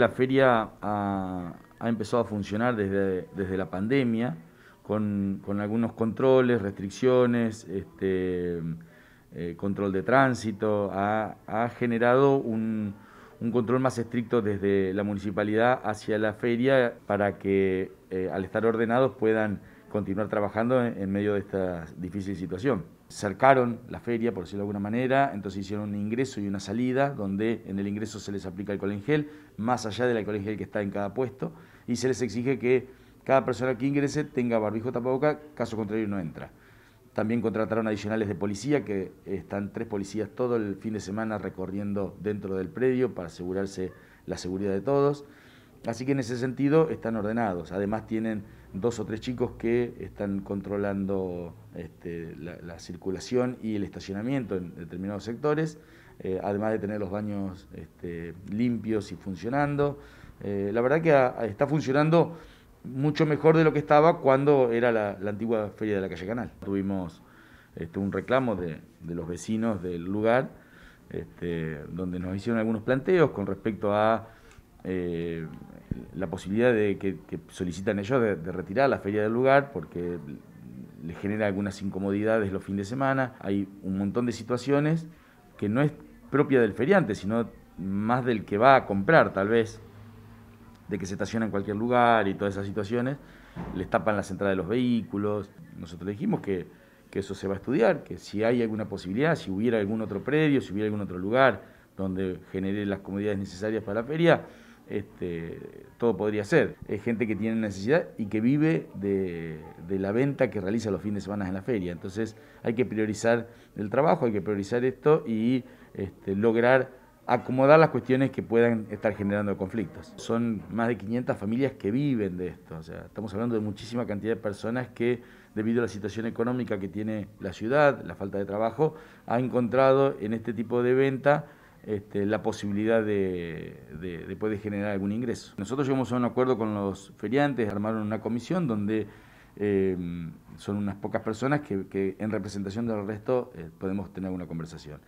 La feria ha, empezado a funcionar desde, desde la pandemia, con, algunos controles, restricciones, este, eh, control de tránsito, ha, generado un, un, control más estricto desde la municipalidad hacia la feria para que eh, al estar ordenados puedan continuar trabajando en, medio de esta difícil situación. Cercaron la feria, por decirlo de alguna manera, entonces hicieron un ingreso y una salida, donde en el ingreso se les aplica alcohol en gel, más allá del alcohol en gel que está en cada puesto, y se les exige que cada persona que ingrese tenga barbijo tapaboca, caso contrario no entra. También contrataron adicionales de policía, que están tres policías todo el fin de semana recorriendo dentro del predio para asegurarse la seguridad de todos. Así que en ese sentido están ordenados. Además tienen dos o tres chicos que están controlando este, la, circulación y el estacionamiento en determinados sectores, eh, además de tener los baños este, limpios y funcionando. Eh, la verdad que está funcionando mucho mejor de lo que estaba cuando era la, antigua feria de la calle Canal. Tuvimos este, un reclamo de, los vecinos del lugar, donde nos hicieron algunos planteos con respecto a... Eh, la posibilidad de que, solicitan ellos de, retirar la feria del lugar porque les genera algunas incomodidades los fines de semana. Hay un montón de situaciones que no es propia del feriante, sino más del que va a comprar tal vez, de que se estaciona en cualquier lugar y todas esas situaciones. Les tapan las entradas de los vehículos. Nosotros dijimos que, que eso se va a estudiar, que si hay alguna posibilidad, si hubiera algún otro predio, si hubiera algún otro lugar donde genere las comodidades necesarias para la feria, este, todo podría ser. Es gente que tiene necesidad y que vive de, la venta que realiza los fines de semana en la feria. Entonces hay que priorizar el trabajo, hay que priorizar esto y este, lograr acomodar las cuestiones que puedan estar generando conflictos. Son más de 500 familias que viven de esto, estamos hablando de muchísima cantidad de personas que debido a la situación económica que tiene la ciudad, la falta de trabajo, ha encontrado en este tipo de venta este, la posibilidad de, de, poder generar algún ingreso. Nosotros llegamos a un acuerdo con los feriantes, armaron una comisión donde em, son unas pocas personas que, en representación del resto eh, podemos tener una conversación.